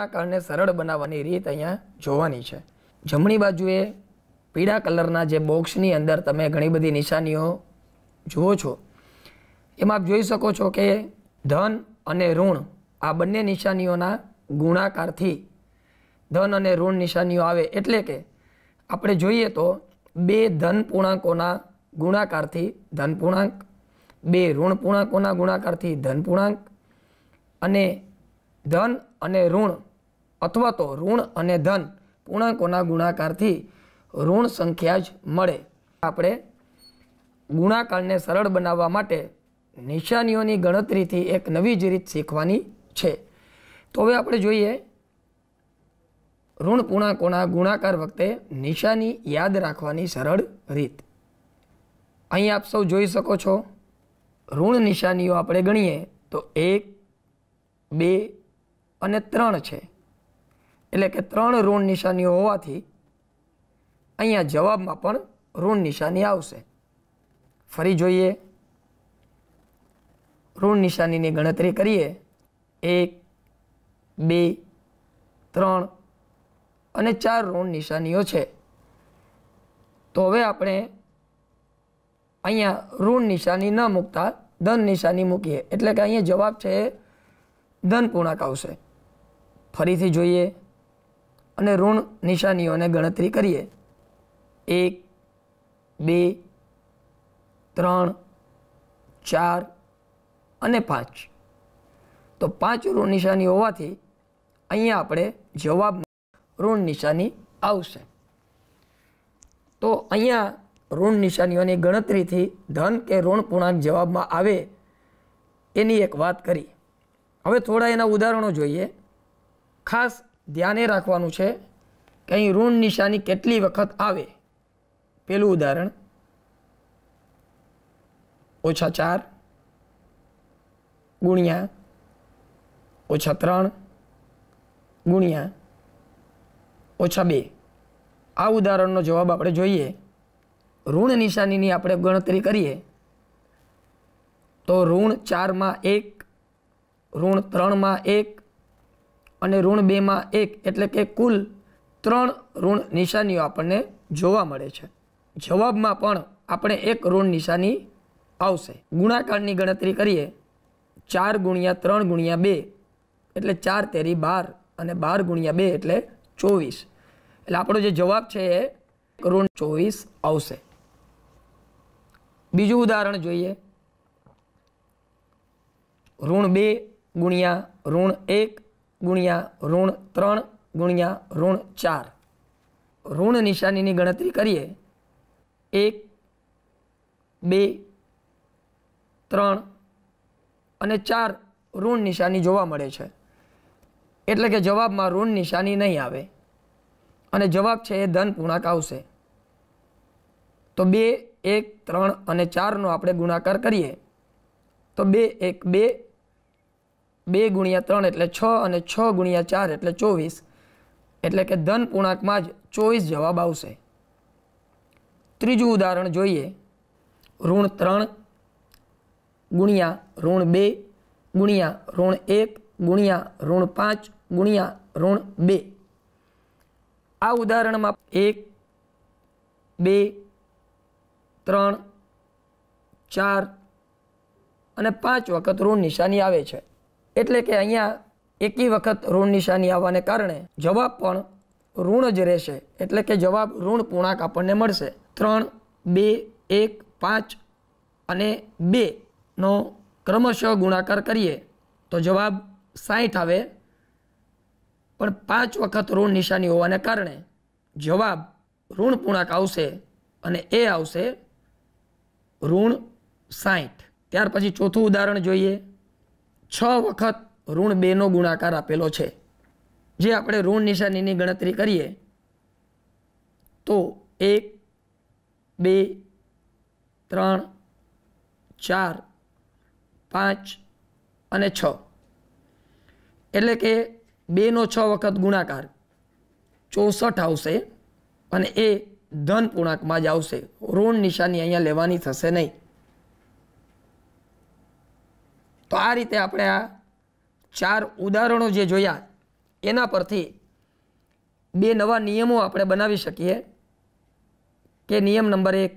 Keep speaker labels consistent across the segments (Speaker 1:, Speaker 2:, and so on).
Speaker 1: વર્ણાકારને સરળ બનાવવાની રીત અહીંયા જોવાની છે જમણી બાજુએ પીળા કલરના જે બોક્સની અંદર તમે ઘણી બધી નિશાનીઓ જુઓ છો એમાં આપ જોઈ શકો છો કે ધન અને ઋણ આ બંને નિશાનીઓના ગુણાકારથી ધન અને ઋણ નિશાનીઓ આવે એટલે કે આપણે જોઈએ તો બે ધન પૂર્ણાંકોના ગુણાકારથી ધન પૂર્ણાંક બે ઋણ પૂર્ણાંકોના ગુણાકારથી ધન પૂર્ણાંક અને ધન અને ઋણ અથવા તો ઋણ અને ધન પૂર્ણાંકોના ગુણાકારથી ઋણ સંખ્યા જ મળે આપણે ગુણાકારને સરળ બનાવવા માટે નિશાનીઓની ગણતરીથી એક નવી જ રીત શીખવાની છે તો હવે આપણે જોઈએ ઋણ પૂર્ણાંકોના ગુણાકાર વખતે નિશાની યાદ રાખવાની સરળ રીત અહીં આપ સૌ જોઈ શકો છો ઋણ નિશાનીઓ આપણે ગણીએ તો એક બે અને ત્રણ છે એટલે કે ત્રણ ઋણ નિશાનીઓ હોવાથી અહીંયા જવાબમાં પણ ઋણ નિશાની આવશે ફરી જોઈએ ઋણ નિશાનીની ગણતરી કરીએ એક બે ત્રણ અને ચાર ઋણ નિશાનીઓ છે તો હવે આપણે અહીંયા ઋણ નિશાની ન મૂકતા ધન નિશાની મૂકીએ એટલે કે અહીંયા જવાબ છે ધન પૂર્ણાંક આવશે ફરીથી જોઈએ અને ઋણ નિશાનીઓને ગણતરી કરીએ એક બે ત્રણ ચાર અને પાંચ તો પાંચ ઋણ નિશાની હોવાથી અહીંયા આપણે જવાબ ઋણ નિશાની આવશે તો અહીંયા ઋણ નિશાનીઓની ગણતરીથી ધન કે ઋણ પૂર્ણાંક જવાબમાં આવે એની એક વાત કરી હવે થોડા એના ઉદાહરણો જોઈએ ખાસ ધ્યાને રાખવાનું છે કે અહીં ઋણ નિશાની કેટલી વખત આવે પેલું ઉદાહરણ ઓછા ચાર ગુણ્યા ઓછા ત્રણ ગુણ્યા ઓછા બે આ ઉદાહરણનો જવાબ આપણે જોઈએ ઋણ નિશાનીની આપણે ગણતરી કરીએ તો ઋણ ચારમાં એક ઋણ ત્રણમાં એક અને ઋણ બેમાં એક એટલે કે કુલ ત્રણ ઋણ નિશાનીઓ આપણને જોવા મળે છે જવાબમાં પણ આપણે એક ઋણ નિશાની આવશે ગુણાકારની ગણતરી કરીએ ચાર ગુણ્યા ત્રણ ગુણ્યા બે એટલે ચાર તેરી બાર અને બાર ગુણ્યા બે એટલે ચોવીસ એટલે આપણો જે જવાબ છે એ ઋણ ચોવીસ આવશે બીજું ઉદાહરણ જોઈએ ઋણ બે ગુણ્યા ઋણ એક ગુણ્યા ઋણ ત્રણ ગુણ્યા ઋણ ચાર ઋણ નિશાનીની ગણતરી કરીએ એક બે ત્રણ અને ચાર ઋણ નિશાની જોવા મળે છે એટલે કે જવાબમાં ઋણ નિશાની નહીં આવે અને જવાબ છે એ ધન પૂર્ણાંક આવશે તો બે એક ત્રણ અને ચારનો આપણે ગુણાકાર કરીએ તો બે એક બે બે ગુણ્યા ત્રણ એટલે છ અને છ ગુણ્યા ચાર એટલે ચોવીસ એટલે કે ધન પૂર્ણાંકમાં જ ચોવીસ જવાબ આવશે ત્રીજું ઉદાહરણ જોઈએ ઋણ ત્રણ ગુણ્યા ઋણ બે ગુણ્યા ઋણ એક ગુણ્યા ઋણ પાંચ ગુણ્યા ઋણ બે આ ઉદાહરણમાં એક બે ત્રણ ચાર અને પાંચ વખત ઋણ નિશાની આવે છે એટલે કે અહીંયા એકી વખત ઋણ નિશાની આવવાને કારણે જવાબ પણ ઋણ જ રહેશે એટલે કે જવાબ ઋણ પૂર્ણાંક આપણને મળશે ત્રણ બે એક પાંચ અને બેનો ક્રમશઃ ગુણાકાર કરીએ તો જવાબ સાહીઠ આવે પણ પાંચ વખત ઋણ નિશાની હોવાને કારણે જવાબ ઋણ પૂર્ણાંક આવશે અને એ આવશે ઋણ સાહીઠ ત્યાર પછી ચોથું ઉદાહરણ જોઈએ છ વખત ઋણ બેનો ગુણાકાર આપેલો છે જે આપણે ઋણ નિશાનીની ગણતરી કરીએ તો એક બે ત્રણ ચાર પાંચ અને છ એટલે કે બેનો છ વખત ગુણાકાર ચોસઠ આવશે અને એ ધન પૂર્ણાંકમાં જ આવશે ઋણ નિશાની અહીંયા લેવાની થશે નહીં તો આ રીતે આપણે આ ચાર ઉદાહરણો જે જોયા એના પરથી બે નવા નિયમો આપણે બનાવી શકીએ કે નિયમ નંબર એક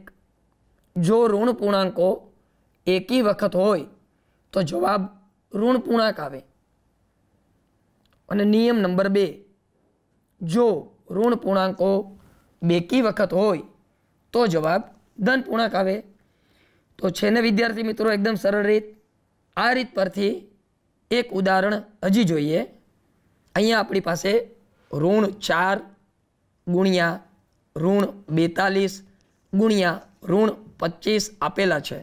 Speaker 1: જો ઋણ પૂર્ણાંકો એકી વખત હોય તો જવાબ ઋણ પૂર્ણાંક આવે અને નિયમ નંબર બે જો ઋણ પૂર્ણાંકો બેકી વખત હોય તો જવાબ ધન પૂર્ણાંક આવે તો છે ને વિદ્યાર્થી મિત્રો એકદમ સરળ રીત આ રીત પરથી એક ઉદાહરણ હજી જોઈએ અહીંયા આપણી પાસે ઋણ ચાર ગુણ્યા ઋણ બેતાલીસ ગુણ્યા ઋણ પચીસ આપેલા છે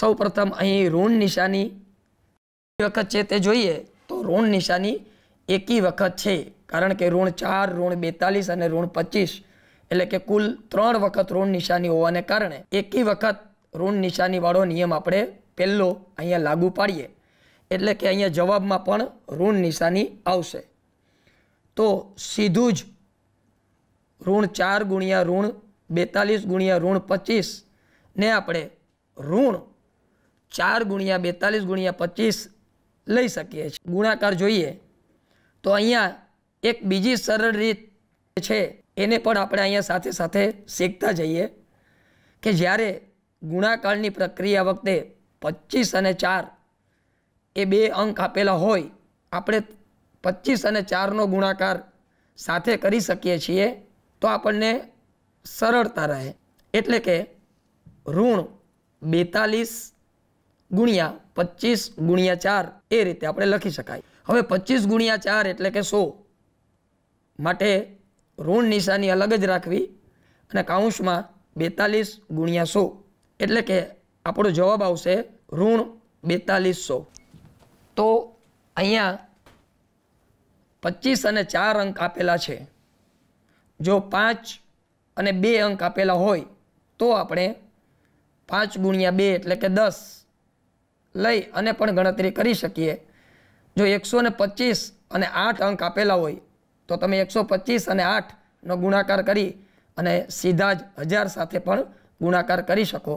Speaker 1: સૌ પ્રથમ અહીં ઋણ નિશાની વખત છે તે જોઈએ તો ઋણ નિશાની એકી વખત છે કારણ કે ઋણ ચાર ઋણ બેતાલીસ અને ઋણ પચીસ એટલે કે કુલ ત્રણ વખત ઋણ નિશાની હોવાને કારણે એકી વખત ઋણ નિશાનીવાળો નિયમ આપણે પહેલો અહીંયા લાગુ પાડીએ એટલે કે અહીંયા જવાબમાં પણ ઋણ નિશાની આવશે તો સીધું જ ઋણ ચાર ગુણ્યા ઋણ બેતાલીસ ગુણ્યા ઋણ પચીસ ને આપણે ઋણ ચાર ગુણ્યા બેતાલીસ ગુણ્યા પચીસ લઈ શકીએ છીએ ગુણાકાર જોઈએ તો અહીંયા એક બીજી સરળ રીત છે એને પણ આપણે અહીંયા સાથે સાથે શીખતા જઈએ કે જ્યારે ગુણાકારની પ્રક્રિયા વખતે પચીસ અને ચાર એ બે અંક આપેલા હોય આપણે પચીસ અને ચારનો ગુણાકાર સાથે કરી શકીએ છીએ તો આપણને સરળતા રહે એટલે કે ઋણ બેતાલીસ ગુણ્યા પચીસ ગુણ્યા ચાર એ રીતે આપણે લખી શકાય હવે પચીસ ગુણ્યા ચાર એટલે કે સો માટે ઋણ નિશાની અલગ જ રાખવી અને કાઉન્સમાં બેતાલીસ ગુણ્યા સો એટલે કે આપણો જવાબ આવશે ઋણ બેતાલીસો તો અહીંયા પચીસ અને ચાર અંક આપેલા છે જો પાંચ અને બે અંક આપેલા હોય તો આપણે પાંચ ગુણ્યા બે એટલે કે દસ લઈ અને પણ ગણતરી કરી શકીએ જો એકસો ને પચીસ અને આઠ અંક આપેલા હોય તો તમે એકસો પચીસ અને આઠનો ગુણાકાર કરી અને સીધા જ હજાર સાથે પણ ગુણાકાર કરી શકો